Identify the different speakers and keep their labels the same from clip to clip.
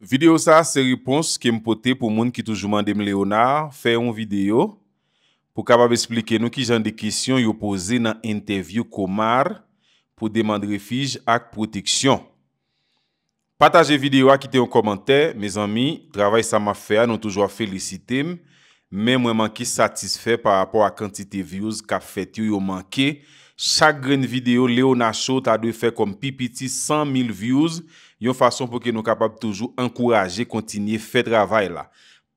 Speaker 1: Video sa se ripons kem pote pou moun ki toujou mandem Leona Fè yon video pou kabab esplike nou ki jan de kisyon yon pose nan interview komar pou demande refij ak proteksyon Pataje video akite yon komante, mes ami, travay sa ma fè, non toujou a felicite m Men mwen man ki satisfe par rapport a kantite views ka fèt yon manke Chak gren video, Leona shot a dwe fè kom pipiti 100.000 views yon fason pou ke nou kapab toujou ankoraje kontinye fe travay la.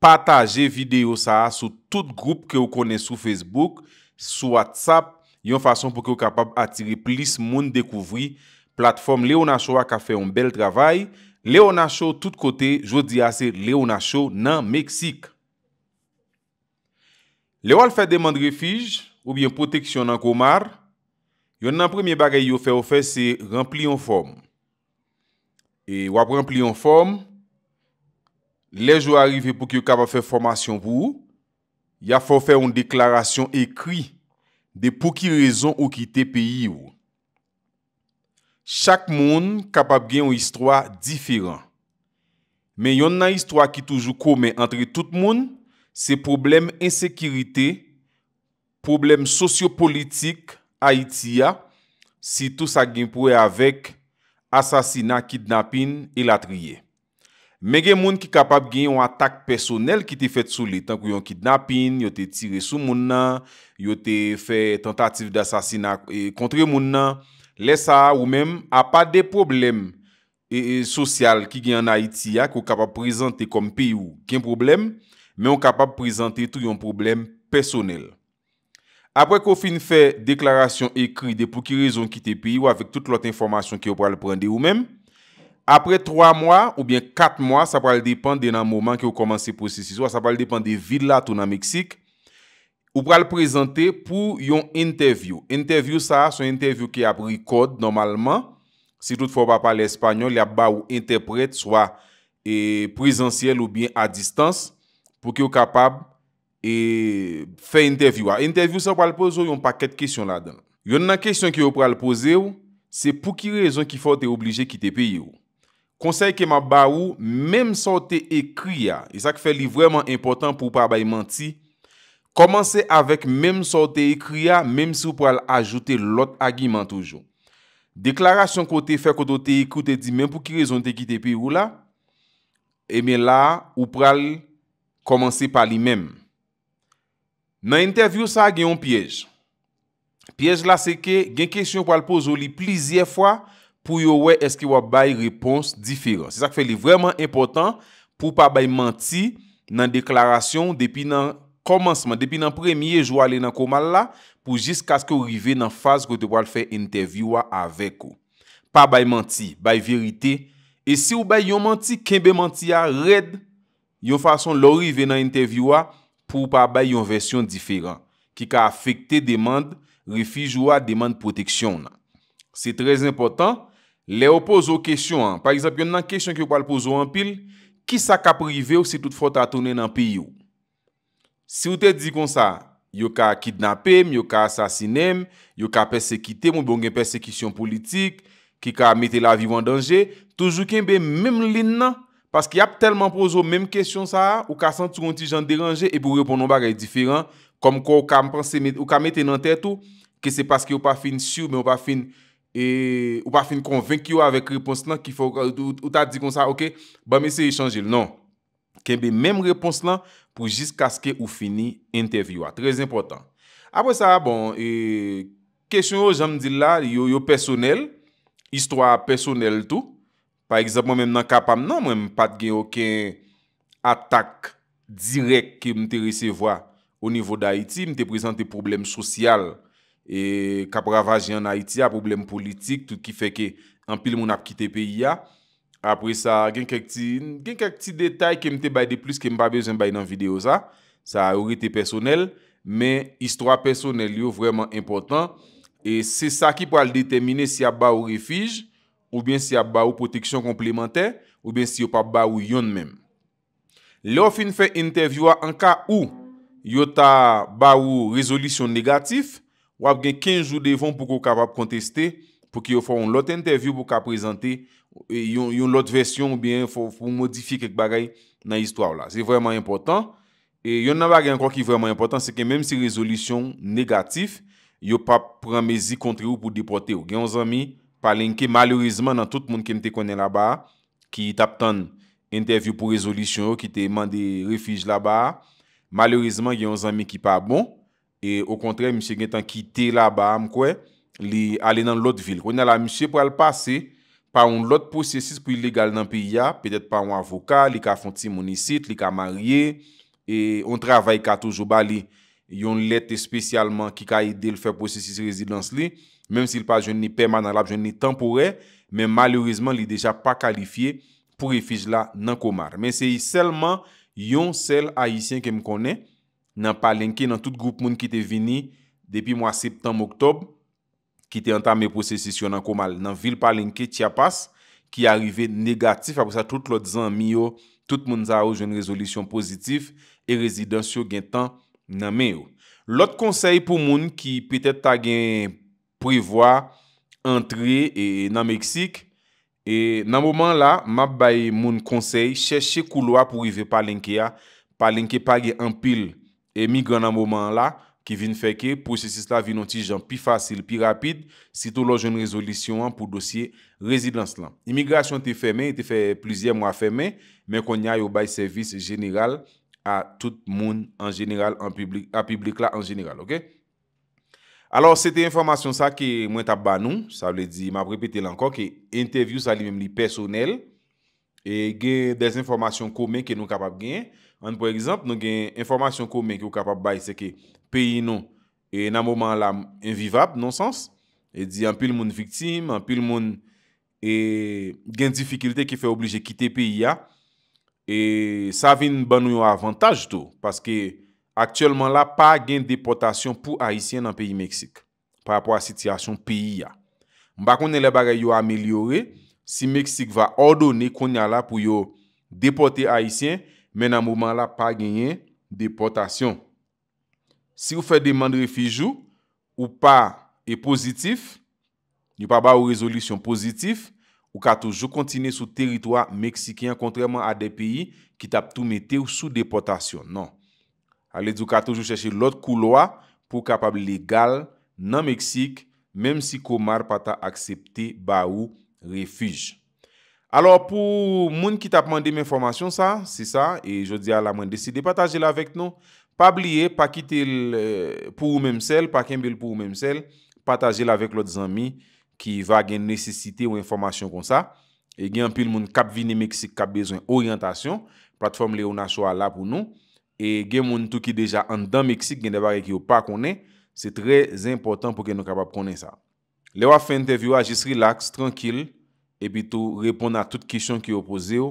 Speaker 1: Pataje video sa a sou tout group ke ou konen sou Facebook, sou WhatsApp, yon fason pou ke ou kapab atire plis moun dekouvri platform Leona Show ak a fe yon bel travay. Leona Show tout kote, jwo di ase Leona Show nan Meksik. Leon al fe demand refij, ou bien proteksyon nan komar, yon nan premye bagay yo fe ofer se rempli yon form. E wapren pli yon form, lej yo arive pou ki yo kapap fè formasyon pou ou, ya fò fè yon deklarasyon ekri de pou ki rezon ou ki te peyi ou. Chak moun kapap gen yon histwa diferan. Men yon nan histwa ki toujou koumen entre tout moun, se problem ensekiritè, problem sosyo-politik, Haitia, si tout sa gen pou e avek asasina, kidnapin e latriye. Mè gen moun ki kapab gen yon atak personel ki te fet sou li, tankou yon kidnapin, yote tire sou moun nan, yote fe tentatif de asasina kontre moun nan, lè sa ou mèm, a pa de problem euh, euh, sosyal ki gen en Haiti ya ki ou kapab prezante kom pi ou gen problem, mè ou kapab prezante tou yon problem personel. apre kou fin fè deklarasyon ekri de pou ki rezon kite pi ou avèk tout lot informasyon ki ou pral prende ou mèm, apre 3 mwa ou bien 4 mwa, sa pral depande nan mouman ki ou komanse prosesi sou, sa pral depande vilat ou nan Meksik, ou pral prezante pou yon interview. Interview sa, son interview ki apri kod normalman, si tout fò pa pal espanyol, li ap ba ou interprete, swa e prezenciel ou bien a distans, pou ki ou kapab E fe interviwa. Interviw se ou pral pozo, yon pa ket kesyon la dan. Yon nan kesyon ki ou pral poze ou, se pou ki rezon ki fote oblije ki te pe yo. Konsey keman ba ou, mem so te ekri ya, e sa ke fe li vreman important pou pa bay manti, komanse avek mem so te ekri ya, mem se ou pral ajote lot agiman toujou. Deklarasyon kote fe koto te ekoute, te di men pou ki rezon te ki te pe yo la, e men la ou pral komanse pa li menm. Nan interview sa genyon piyej. Piyej la se ke gen kesyon kwa alpoz ou li plizye fwa pou yo we eske wap bay repons difiron. Se sak fe li vreman important pou pa bay manti nan deklarasyon depi nan komansman, depi nan premye jou ale nan komal la pou jisk aske ou rive nan faz kote kwa alfe interviewa avek ou. Pa bay manti, bay verite. E se ou bay yon manti, kenbe manti a red, yon fason lor rive nan interviewa pou ou pa bay yon versyon diferan, ki ka afekte demande refijwa, demande proteksyon nan. Se trez important, le ou pozo kesyon an. Par exemple, yon nan kesyon ki ou pal pozo an pil, ki sa ka prive ou se tout fote a tonnen nan piyo? Se ou te di kon sa, yo ka kidnapem, yo ka asasinem, yo ka persekite, moun bongen persekisyon politik, ki ka mette la vivan danje, toujou ken be mèm lin nan, Paske y ap telman pou zo mèm kèsyon sa a, ou ka 130 jan deranje, e pou repon nou bagay diferan, kom ko ou ka mette nan tè tou, ke se paske ou pa fin sou, ou pa fin konvenk yo avèk repons nan, ki ou ta di kon sa, ok, ba mè se y chanjil, non. Kenbe mèm repons nan, pou jis kaskè ou fini entèvywa. Très important. Apo sa a, bon, kèsyon yo jame di la, yo yo personel, histwa personel tou, Par exemple, mèm nan kapam nan mèm pat gen oken atak direk ki mte resevoa o nivou d'Haiti. Mte prezante problem sosyal. E kap ravaje an Haitia, problem politik, tout ki feke anpil moun ap kite peyi ya. Apre sa, gen kèk ti detay ki mte bay de plus ki mpa bezen bay nan video sa. Sa orite personel, men istwa personel yo vreman impotant. E se sa ki po al detemine si a ba ou refijj. Ou bien si ap ba ou proteksyon komplementer, ou bien si yo pa ba ou yon men. Le ou fin fe intervywa an ka ou yo ta ba ou rezolisyon negatif, wap gen 15 jou devon pou kou kapap konteste pou ki yo fwa yon lote intervyw pou ka prezante e, yon lote versyon ou bien pou modifi kek bagay nan histwa wala. Se vreman important, e, yon nan bagay an kwa ki vreman important se ke menm si rezolisyon negatif, yo pa pran mezi kontre ou pou depote ou gen zami... Palenke, malorizman nan tout moun ki mte konen la ba... Ki tap tan interview pou rezolisyon yo... Ki te eman de refij la ba... Malorizman, yon zanmi ki pa bon... E o kontre, mse gen tan kite la ba... Mkwe, li alen nan lot vil... Konen la mse pou al pase... Pa yon lot prosesis pou ilegal nan piya... Petet pa yon avoka... Li ka fonti mounisit... Li ka marye... E yon travay katou joba li... Yon lete spesyalman ki ka ide... Li fè prosesis rezidans li... menm si l pa jen ni permanent lab, jen ni temporer, men malorizman li deja pa kalifiye pou refij la nan komal. Men se yi selman yon sel haisyen kem kone, nan palenke nan tout group moun ki te vini depi mwa septem oktob, ki te antame posesisyon nan komal. Nan vil palenke tia pas, ki arive negatif apos a tout lot zan mi yo, tout moun za ou jen rezolisyon pozitif, e rezidansyo gen tan nan men yo. Lot konsey pou moun ki petet ta gen... privwa, entre na Meksik. E eh, nan mouman la, mab bay moun konsey, chèche kou lwa pou rive palenke ya, palenke page an pil emigran nan mouman la, ki vin fèke, pou chèche sè la vin an ti jan pi fasil, pi rapid, sito lo joun rezolisyon an pou dosye rezidans lan. Immigrasyon te fème, te fè plizye mwa fème, men kon nye a yo bay servis jeneral a tout moun an jeneral, a publik la an jeneral, ok? Alors, sete informasyon sa ki mwen tap ban nou, sa vle di, ma prepete lankon, ki interview sa li mem li personel, e gen des informasyon koumen ki nou kapap gen, man pou ekzamp, nou gen informasyon koumen ki nou kapap bay, se ke peyi nou nan mouman la invivab, non sens, e di, anpil moun viktim, anpil moun gen difikilite ki fe oblije kite peyi ya, e sa vin ban nou yon avantaj tou, paske, Aktiyelman la pa gen deportasyon pou Haitien nan peyi Meksik. Par apwa sityasyon peyi ya. Mbakounen le bagay yo amelyore, si Meksik va ordone konya la pou yo depote Haitien, men nan mouman la pa genyen deportasyon. Si ou fe demande refijou, ou pa e pozitif, yo pa ba ou rezolisyon pozitif, ou ka toujou kontine sou teritwa Meksikyan kontreman a de peyi ki tap toumete ou sou deportasyon. Non. Al eduka toujou chèche lot kou loa pou kapab legal nan Meksik, mèm si komar pata aksepte ba ou refuj. Alors pou moun ki tap mwen deme informasyon sa, se sa, e jodi ala mwen deside pataje la vek nou, pa blye, pa kite e, pou ou mèmsel, pa kembel pou ou mèmsel, pataje la vek lot zami ki va gen nesesite ou informasyon kon sa, e gen pil moun kap vini Meksik, kap bezwen oryantasyon, platform le ou na chwa la pou nou, e gen moun tou ki deja an dan Meksik gen debare ki yo pa konen, se trez important pou gen nou kabab konen sa. Le wap fè interview a, jis relax, tranqil, epi tou repon a tout kishon ki yo pose yo,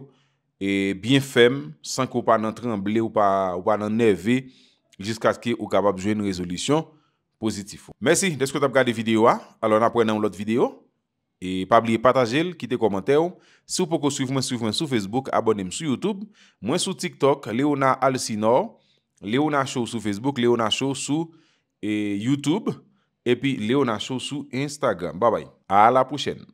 Speaker 1: e bien fèm, san ko pa nan tremble ou pa nan neve, jiska ki yo kabab jouye nou rezolisyon pozitif. Mèsi, desko tap gade videyo a, alon apren nan lout videyo. E pa bli patajel, kite komentèw. Si ou pou ko suiv men, suiv men sou Facebook, abonem sou YouTube. Mwen sou TikTok, Leona Alsinor. Leona Show sou Facebook, Leona Show sou e, YouTube. E pi Leona Show sou Instagram. Babay, a la pou chen.